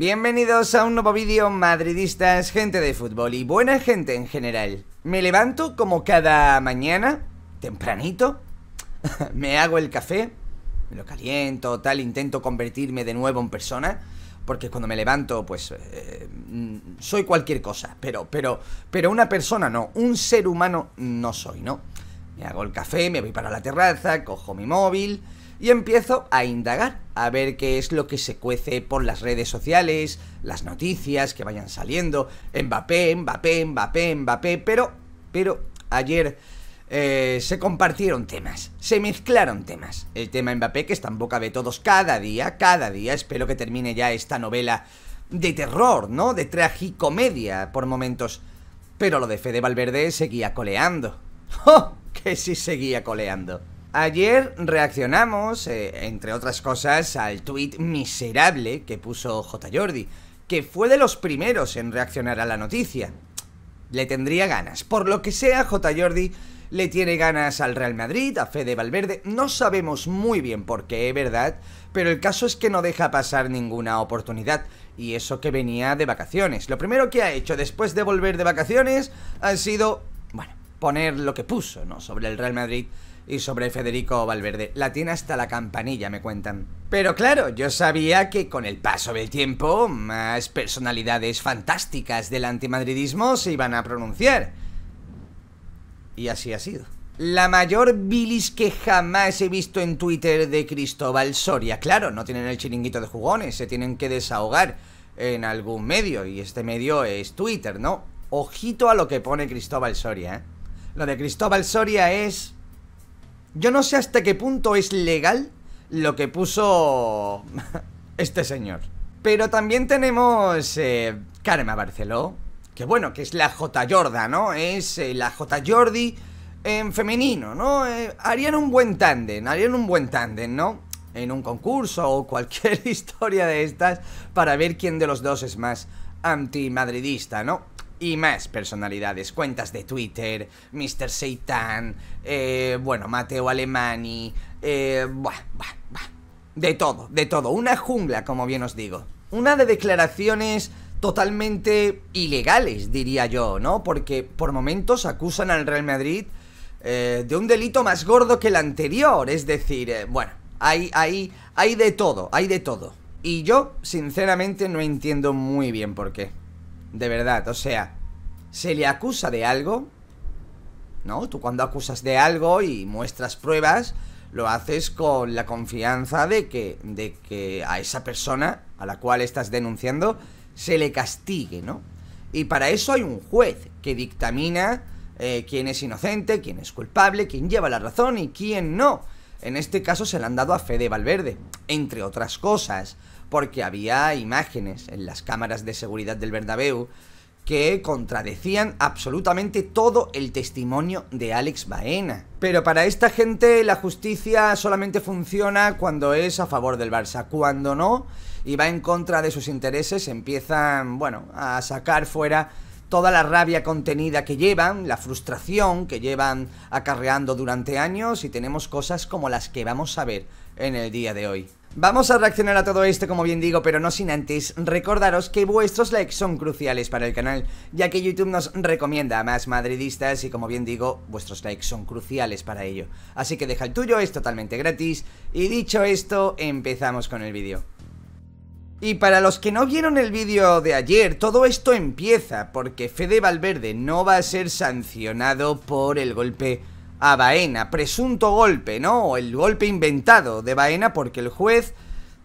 Bienvenidos a un nuevo vídeo madridistas, gente de fútbol y buena gente en general. Me levanto como cada mañana, tempranito, me hago el café, me lo caliento, tal, intento convertirme de nuevo en persona, porque cuando me levanto pues eh, mm, soy cualquier cosa, pero, pero, pero una persona no, un ser humano no soy, ¿no? Me hago el café, me voy para la terraza, cojo mi móvil, y empiezo a indagar, a ver qué es lo que se cuece por las redes sociales, las noticias que vayan saliendo, Mbappé, Mbappé, Mbappé, Mbappé, pero, pero ayer eh, se compartieron temas, se mezclaron temas. El tema Mbappé que está en boca de todos cada día, cada día, espero que termine ya esta novela de terror, ¿no? De tragicomedia por momentos. Pero lo de Fede Valverde seguía coleando. ¡Oh! Que sí seguía coleando. Ayer reaccionamos, eh, entre otras cosas, al tuit miserable que puso J. Jordi, que fue de los primeros en reaccionar a la noticia. Le tendría ganas. Por lo que sea, J. Jordi le tiene ganas al Real Madrid, a Fede Valverde, no sabemos muy bien por qué, ¿verdad? Pero el caso es que no deja pasar ninguna oportunidad, y eso que venía de vacaciones. Lo primero que ha hecho después de volver de vacaciones ha sido, bueno, poner lo que puso, ¿no? Sobre el Real Madrid y sobre Federico Valverde. La tiene hasta la campanilla, me cuentan. Pero claro, yo sabía que con el paso del tiempo, más personalidades fantásticas del antimadridismo se iban a pronunciar. Y así ha sido. La mayor bilis que jamás he visto en Twitter de Cristóbal Soria. Claro, no tienen el chiringuito de jugones, se tienen que desahogar en algún medio, y este medio es Twitter, ¿no? Ojito a lo que pone Cristóbal Soria, ¿eh? Lo de Cristóbal Soria es yo no sé hasta qué punto es legal lo que puso este señor. Pero también tenemos eh, Karma Barceló, que bueno, que es la J. Jorda, ¿no? Es eh, la J. Jordi en femenino, ¿no? Eh, harían un buen tándem, harían un buen tándem, ¿no? En un concurso o cualquier historia de estas para ver quién de los dos es más antimadridista, ¿no? y más personalidades, cuentas de Twitter, Mr. Seitan, eh, bueno, Mateo Alemani, eh, de todo, de todo, una jungla, como bien os digo. Una de declaraciones totalmente ilegales, diría yo, ¿no? Porque por momentos acusan al Real Madrid eh, de un delito más gordo que el anterior, es decir, bueno, hay, hay, hay de todo, hay de todo. Y yo, sinceramente, no entiendo muy bien por qué. De verdad, o sea, se le acusa de algo, ¿no? Tú cuando acusas de algo y muestras pruebas, lo haces con la confianza de que, de que a esa persona a la cual estás denunciando se le castigue, ¿no? Y para eso hay un juez que dictamina eh, quién es inocente, quién es culpable, quién lleva la razón y quién no. En este caso se le han dado a Fede Valverde, entre otras cosas porque había imágenes en las cámaras de seguridad del Bernabéu que contradecían absolutamente todo el testimonio de Alex Baena. Pero para esta gente la justicia solamente funciona cuando es a favor del Barça, cuando no y va en contra de sus intereses empiezan, bueno, a sacar fuera toda la rabia contenida que llevan, la frustración que llevan acarreando durante años y tenemos cosas como las que vamos a ver en el día de hoy. Vamos a reaccionar a todo esto como bien digo, pero no sin antes recordaros que vuestros likes son cruciales para el canal, ya que YouTube nos recomienda a más madridistas y como bien digo, vuestros likes son cruciales para ello. Así que deja el tuyo, es totalmente gratis y dicho esto, empezamos con el vídeo. Y para los que no vieron el vídeo de ayer, todo esto empieza porque Fede Valverde no va a ser sancionado por el golpe a Baena, presunto golpe, ¿no? O el golpe inventado de Baena porque el juez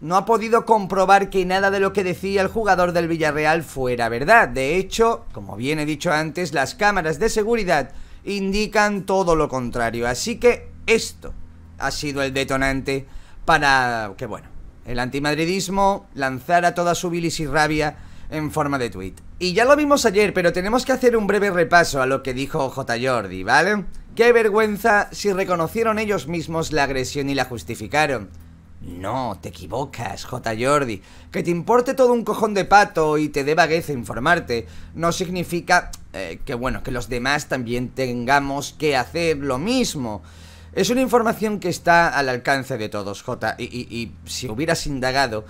no ha podido comprobar que nada de lo que decía el jugador del Villarreal fuera verdad. De hecho, como bien he dicho antes, las cámaras de seguridad indican todo lo contrario. Así que esto ha sido el detonante para que, bueno, el antimadridismo lanzara toda su bilis y rabia en forma de tweet. Y ya lo vimos ayer, pero tenemos que hacer un breve repaso a lo que dijo J. Jordi, ¿vale? Qué vergüenza si reconocieron ellos mismos la agresión y la justificaron. No, te equivocas, J. Jordi. Que te importe todo un cojón de pato y te dé vagueza informarte, no significa eh, que, bueno, que los demás también tengamos que hacer lo mismo. Es una información que está al alcance de todos, J. Y, si hubieras indagado,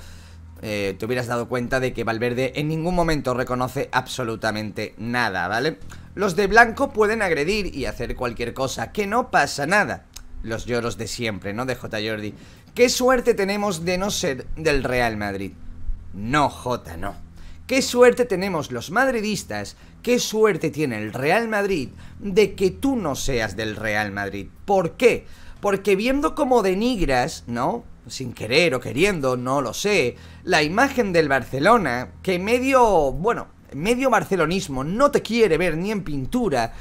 eh, te hubieras dado cuenta de que Valverde en ningún momento reconoce absolutamente nada, ¿vale? Los de blanco pueden agredir y hacer cualquier cosa, que no pasa nada. Los lloros de siempre, ¿no? De J. Jordi. ¿Qué suerte tenemos de no ser del Real Madrid? No, J, no. Qué suerte tenemos los madridistas, qué suerte tiene el Real Madrid de que tú no seas del Real Madrid. ¿Por qué? Porque viendo como denigras, ¿no? Sin querer o queriendo, no lo sé, la imagen del Barcelona, que medio, bueno, medio barcelonismo no te quiere ver ni en pintura,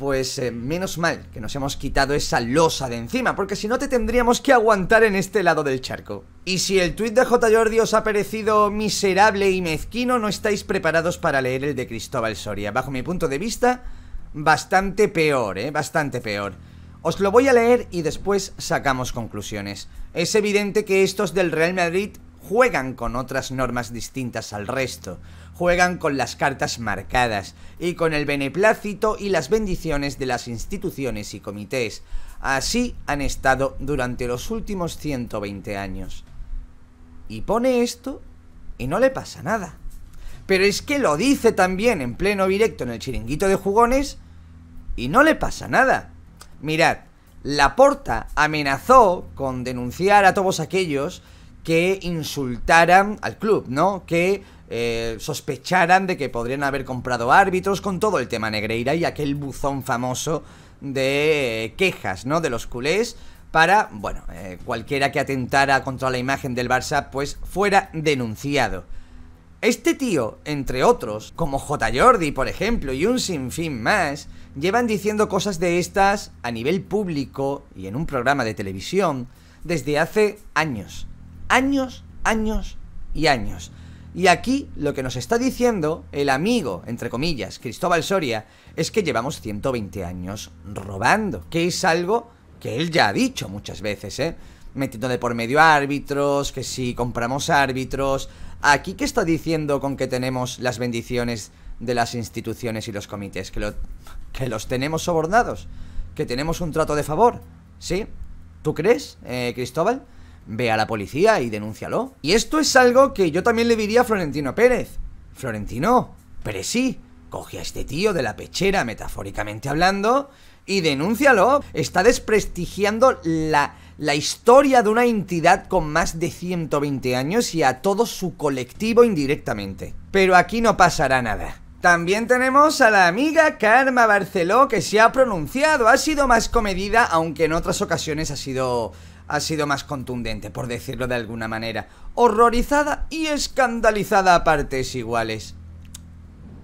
pues eh, menos mal que nos hemos quitado esa losa de encima, porque si no te tendríamos que aguantar en este lado del charco. Y si el tuit de J. Jordi os ha parecido miserable y mezquino, no estáis preparados para leer el de Cristóbal Soria. Bajo mi punto de vista, bastante peor, ¿eh? Bastante peor. Os lo voy a leer y después sacamos conclusiones. Es evidente que estos del Real Madrid juegan con otras normas distintas al resto juegan con las cartas marcadas y con el beneplácito y las bendiciones de las instituciones y comités. Así han estado durante los últimos 120 años. Y pone esto y no le pasa nada. Pero es que lo dice también en pleno directo en el chiringuito de jugones y no le pasa nada. Mirad, Laporta amenazó con denunciar a todos aquellos que insultaran al club, ¿no? Que eh, sospecharan de que podrían haber comprado árbitros con todo el tema Negreira y aquel buzón famoso de eh, quejas, ¿no? De los culés para, bueno, eh, cualquiera que atentara contra la imagen del Barça, pues fuera denunciado. Este tío, entre otros, como J. Jordi, por ejemplo, y un sinfín más, llevan diciendo cosas de estas a nivel público y en un programa de televisión desde hace años. Años, años y años. Y aquí lo que nos está diciendo el amigo, entre comillas, Cristóbal Soria, es que llevamos 120 años robando, que es algo que él ya ha dicho muchas veces, ¿eh? Metiendo de por medio árbitros, que si compramos árbitros... Aquí ¿qué está diciendo con que tenemos las bendiciones de las instituciones y los comités, que, que los tenemos sobornados, que tenemos un trato de favor, ¿sí? ¿Tú crees, eh, Cristóbal? ve a la policía y denúncialo. Y esto es algo que yo también le diría a Florentino Pérez. Florentino, pero sí, coge a este tío de la pechera, metafóricamente hablando, y denúncialo. Está desprestigiando la, la historia de una entidad con más de 120 años y a todo su colectivo indirectamente. Pero aquí no pasará nada. También tenemos a la amiga Karma Barceló que se ha pronunciado, ha sido más comedida, aunque en otras ocasiones ha sido ha sido más contundente, por decirlo de alguna manera, horrorizada y escandalizada a partes iguales.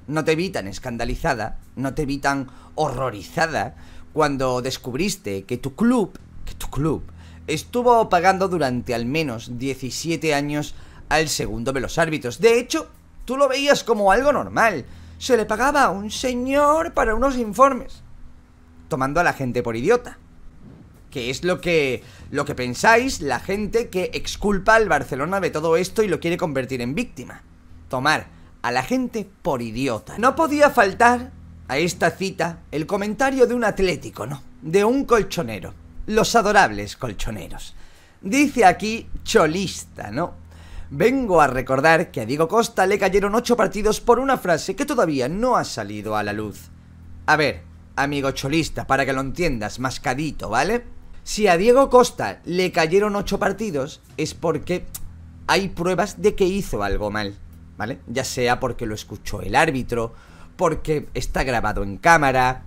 No te vi tan escandalizada, no te vi tan horrorizada cuando descubriste que tu club, que tu club, estuvo pagando durante al menos 17 años al segundo de los árbitros. De hecho, tú lo veías como algo normal. Se le pagaba a un señor para unos informes, tomando a la gente por idiota que es lo que, lo que pensáis la gente que exculpa al Barcelona de todo esto y lo quiere convertir en víctima. Tomar a la gente por idiota. No podía faltar a esta cita el comentario de un atlético, ¿no? De un colchonero. Los adorables colchoneros. Dice aquí cholista, ¿no? Vengo a recordar que a Diego Costa le cayeron ocho partidos por una frase que todavía no ha salido a la luz. A ver, amigo cholista, para que lo entiendas mascadito, ¿vale? Si a Diego Costa le cayeron ocho partidos, es porque hay pruebas de que hizo algo mal, ¿vale? Ya sea porque lo escuchó el árbitro, porque está grabado en cámara,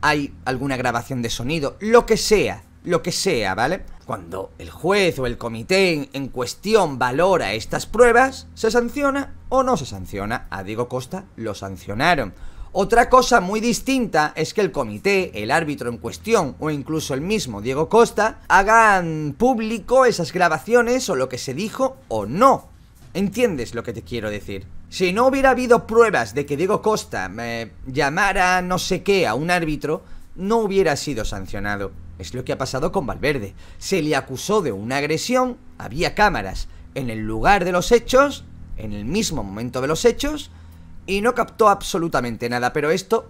hay alguna grabación de sonido, lo que sea, lo que sea, ¿vale? Cuando el juez o el comité en cuestión valora estas pruebas, ¿se sanciona o no se sanciona? A Diego Costa lo sancionaron. Otra cosa muy distinta es que el comité, el árbitro en cuestión o incluso el mismo Diego Costa hagan público esas grabaciones o lo que se dijo o no. ¿Entiendes lo que te quiero decir? Si no hubiera habido pruebas de que Diego Costa me eh, llamara no sé qué a un árbitro, no hubiera sido sancionado. Es lo que ha pasado con Valverde. Se le acusó de una agresión, había cámaras en el lugar de los hechos, en el mismo momento de los hechos, y no captó absolutamente nada, pero esto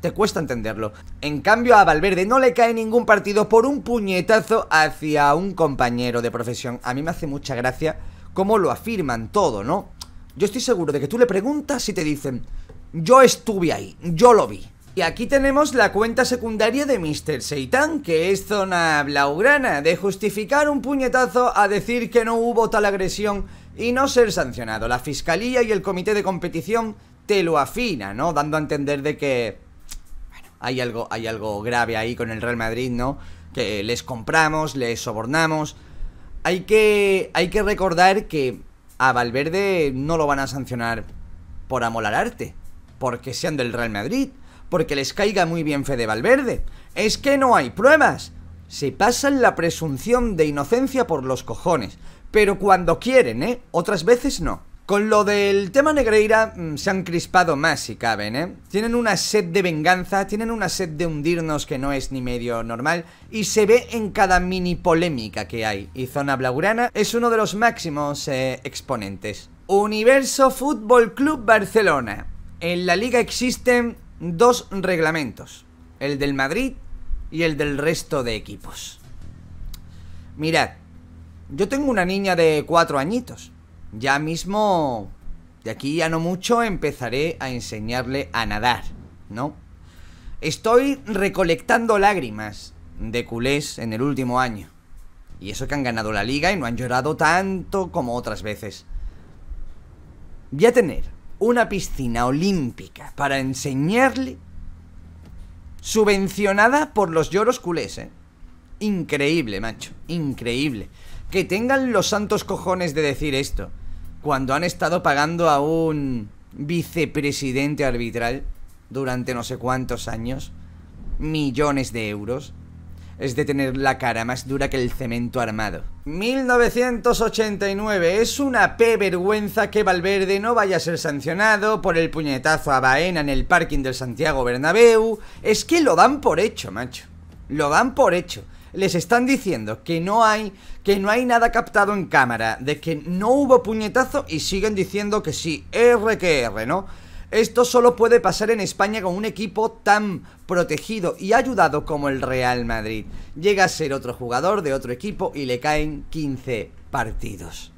te cuesta entenderlo. En cambio, a Valverde no le cae ningún partido por un puñetazo hacia un compañero de profesión. A mí me hace mucha gracia cómo lo afirman todo, ¿no? Yo estoy seguro de que tú le preguntas y te dicen, yo estuve ahí, yo lo vi. Y aquí tenemos la cuenta secundaria de Mr. Seitan, que es zona blaugrana, de justificar un puñetazo a decir que no hubo tal agresión y no ser sancionado. La fiscalía y el comité de competición te lo afina, ¿no? Dando a entender de que bueno, hay algo, hay algo grave ahí con el Real Madrid, ¿no? Que les compramos, les sobornamos. Hay que, hay que recordar que a Valverde no lo van a sancionar por amolar arte, porque sean del Real Madrid, porque les caiga muy bien Fede Valverde. Es que no hay pruebas. Se pasan la presunción de inocencia por los cojones pero cuando quieren, ¿eh? Otras veces no. Con lo del tema Negreira mm, se han crispado más si caben, ¿eh? Tienen una sed de venganza, tienen una sed de hundirnos que no es ni medio normal y se ve en cada mini polémica que hay. Y Zona Blaugrana es uno de los máximos eh, exponentes. Universo Fútbol Club Barcelona. En la liga existen dos reglamentos, el del Madrid y el del resto de equipos. Mirad, yo tengo una niña de cuatro añitos. Ya mismo, de aquí ya no mucho, empezaré a enseñarle a nadar, ¿no? Estoy recolectando lágrimas de culés en el último año. Y eso que han ganado la liga y no han llorado tanto como otras veces. Voy a tener una piscina olímpica para enseñarle subvencionada por los lloros culés, ¿eh? Increíble, macho, increíble que tengan los santos cojones de decir esto cuando han estado pagando a un vicepresidente arbitral durante no sé cuántos años millones de euros es de tener la cara más dura que el cemento armado. 1989 es una p vergüenza que Valverde no vaya a ser sancionado por el puñetazo a Baena en el parking del Santiago Bernabéu. Es que lo dan por hecho, macho. Lo dan por hecho les están diciendo que no hay que no hay nada captado en cámara, de que no hubo puñetazo y siguen diciendo que sí, R que R, ¿no? Esto solo puede pasar en España con un equipo tan protegido y ayudado como el Real Madrid. Llega a ser otro jugador de otro equipo y le caen 15 partidos.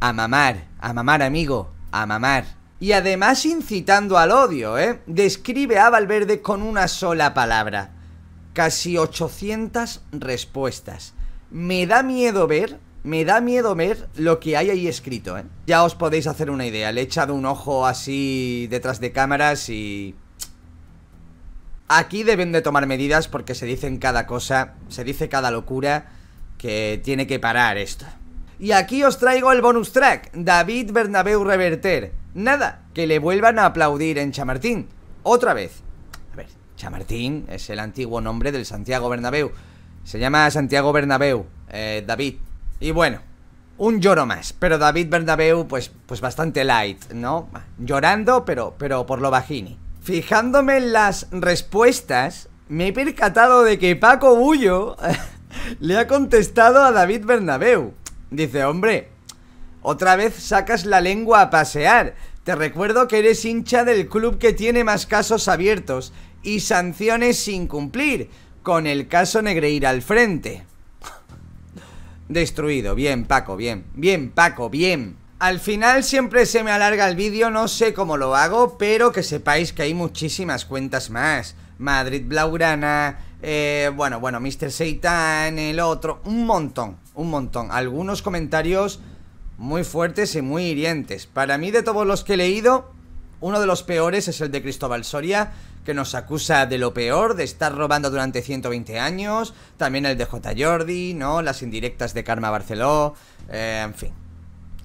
A mamar, a mamar amigo, a mamar. Y además incitando al odio, ¿eh? Describe a Valverde con una sola palabra casi 800 respuestas. Me da miedo ver, me da miedo ver lo que hay ahí escrito, ¿eh? Ya os podéis hacer una idea, le he echado un ojo así detrás de cámaras y... Aquí deben de tomar medidas porque se dicen cada cosa, se dice cada locura que tiene que parar esto. Y aquí os traigo el bonus track, David Bernabeu Reverter. Nada, que le vuelvan a aplaudir en Chamartín. Otra vez. Martín, es el antiguo nombre del Santiago Bernabéu. Se llama Santiago Bernabéu, eh, David. Y bueno, un lloro más, pero David Bernabéu pues, pues bastante light, ¿no? Llorando, pero, pero por lo bajini. Fijándome en las respuestas, me he percatado de que Paco Bullo le ha contestado a David Bernabéu. Dice, hombre, otra vez sacas la lengua a pasear. Te recuerdo que eres hincha del club que tiene más casos abiertos y sanciones sin cumplir, con el caso Negreira al frente. Destruido, bien Paco, bien, bien Paco, bien. Al final siempre se me alarga el vídeo, no sé cómo lo hago, pero que sepáis que hay muchísimas cuentas más. Madrid Blaugrana, eh, bueno, bueno, Mr. Seitan, el otro, un montón, un montón. Algunos comentarios muy fuertes y muy hirientes. Para mí, de todos los que he leído, uno de los peores es el de Cristóbal Soria, que nos acusa de lo peor, de estar robando durante 120 años, también el de J. Jordi, ¿no? Las indirectas de Karma Barceló, eh, en fin.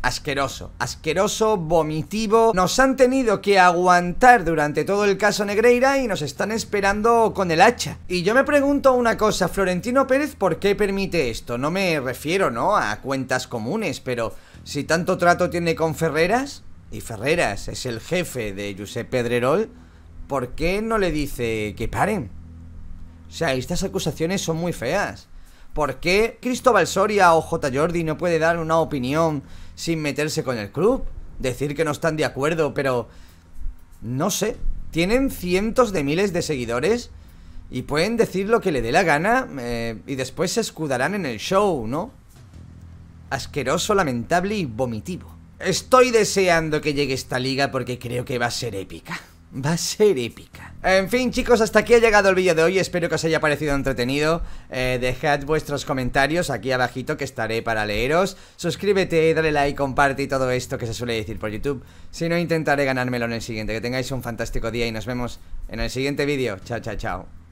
Asqueroso, asqueroso, vomitivo. Nos han tenido que aguantar durante todo el caso Negreira y nos están esperando con el hacha. Y yo me pregunto una cosa, Florentino Pérez, ¿por qué permite esto? No me refiero, ¿no? A cuentas comunes, pero si tanto trato tiene con Ferreras, y Ferreras es el jefe de Josep Pedrerol, ¿por qué no le dice que paren? O sea, estas acusaciones son muy feas. ¿Por qué Cristóbal Soria o J. Jordi no puede dar una opinión sin meterse con el club? Decir que no están de acuerdo, pero... No sé. Tienen cientos de miles de seguidores y pueden decir lo que le dé la gana eh, y después se escudarán en el show, ¿no? Asqueroso, lamentable y vomitivo. Estoy deseando que llegue esta liga porque creo que va a ser épica. Va a ser épica En fin chicos, hasta aquí ha llegado el vídeo de hoy Espero que os haya parecido entretenido eh, Dejad vuestros comentarios aquí abajito Que estaré para leeros Suscríbete, dale like, comparte y todo esto Que se suele decir por YouTube Si no, intentaré ganármelo en el siguiente Que tengáis un fantástico día y nos vemos en el siguiente vídeo Chao, chao, chao